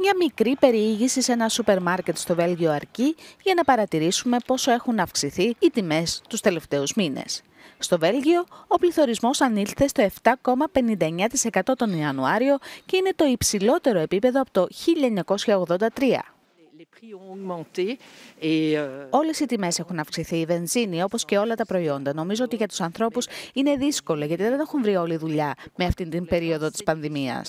Μια μικρή περιήγηση σε ένα σούπερ μάρκετ στο Βέλγιο αρκεί για να παρατηρήσουμε πόσο έχουν αυξηθεί οι τιμές τους τελευταίους μήνες. Στο Βέλγιο, ο πληθωρισμός ανήλθε στο 7,59% τον Ιανουάριο και είναι το υψηλότερο επίπεδο από το 1983. Όλες οι τιμές έχουν αυξηθεί. Η βενζίνη, όπως και όλα τα προϊόντα. Νομίζω ότι για τους ανθρώπους είναι δύσκολο, γιατί δεν έχουν βρει όλη δουλειά με αυτή την περίοδο της πανδημίας.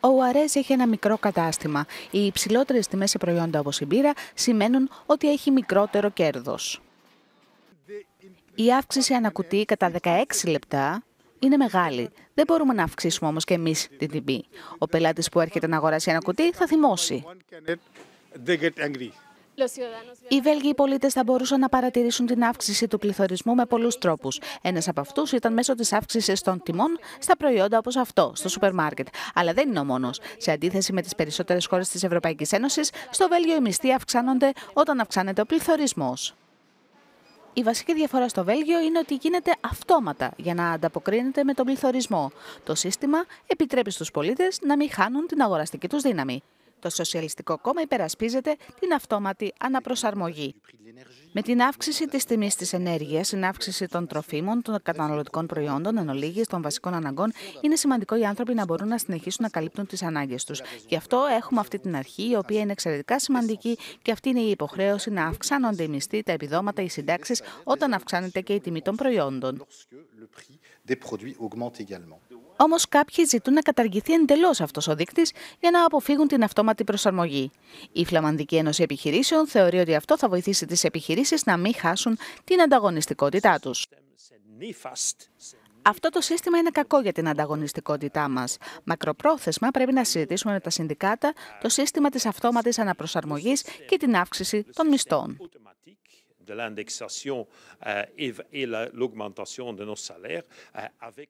Ο Ουαρέ έχει ένα μικρό κατάστημα. Οι υψηλότερες τιμές σε προϊόντα όπως η μπύρα σημαίνουν ότι έχει μικρότερο κέρδος. Η αύξηση ανακουτή κατά 16 λεπτά είναι μεγάλη. Δεν μπορούμε να αυξήσουμε όμως και εμείς την τιμή. Ο πελάτης που έρχεται να αγοράσει ένα θα θυμώσει. Οι Βέλγοι πολίτες θα μπορούσαν να παρατηρήσουν την αύξηση του πληθωρισμού με πολλούς τρόπους. Ένας από αυτούς ήταν μέσω της αύξησης των τιμών στα προϊόντα όπως αυτό, στο σούπερ μάρκετ. Αλλά δεν είναι ο μόνος. Σε αντίθεση με τις περισσότερες χώρες της Ευρωπαϊκής Ένωσης, στο Βέλγιο οι μισθοί αυξάνονται όταν αυξάνεται ο πληθωρισμός. Η βασική διαφορά στο Βέλγιο είναι ότι γίνεται αυτόματα για να ανταποκρίνεται με τον πληθωρισμό. Το σύστημα επιτρέπει στους πολίτες να μην χάνουν την αγοραστική τους δύναμη το Σοσιαλιστικό Κόμμα υπερασπίζεται την αυτόματη αναπροσαρμογή. Με την αύξηση της τιμής της ενέργειας, την αύξηση των τροφίμων, των καταναλωτικών προϊόντων, εν ολίγης των βασικών αναγκών, είναι σημαντικό οι άνθρωποι να μπορούν να συνεχίσουν να καλύπτουν τις ανάγκες τους. Γι' αυτό έχουμε αυτή την αρχή, η οποία είναι εξαιρετικά σημαντική και αυτή είναι η υποχρέωση να αυξάνονται οι μισθοί, τα επιδόματα, οι συντάξεις, όταν αυξάνεται και η τιμή των προϊόντων. Όμως κάποιοι ζητούν να καταργηθεί εντελώς αυτός ο δείκτης για να αποφύγουν την αυτόματη προσαρμογή. Η Φλαμανδική Ένωση Επιχειρήσεων θεωρεί ότι αυτό θα βοηθήσει τις επιχειρήσεις να μην χάσουν την ανταγωνιστικότητά τους. Αυτό το σύστημα είναι κακό για την ανταγωνιστικότητά μας. Μακροπρόθεσμα πρέπει να συζητήσουμε με τα συνδικάτα το σύστημα της αυτόματης αναπροσαρμογής και την αύξηση των μισθών de l'indexation euh, et l'augmentation de nos salaires euh, avec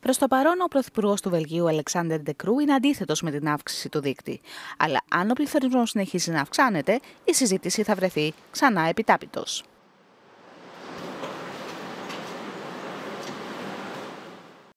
Προς το παρόν, ο Πρωθυπουργός του Βελγίου, Αλεξάνδρ Ντεκρού, είναι αντίθετος με την αύξηση του δίκτυ. Αλλά αν ο πληθωρισμός συνεχίζει να αυξάνεται, η συζήτηση θα βρεθεί ξανά επιτάπητος.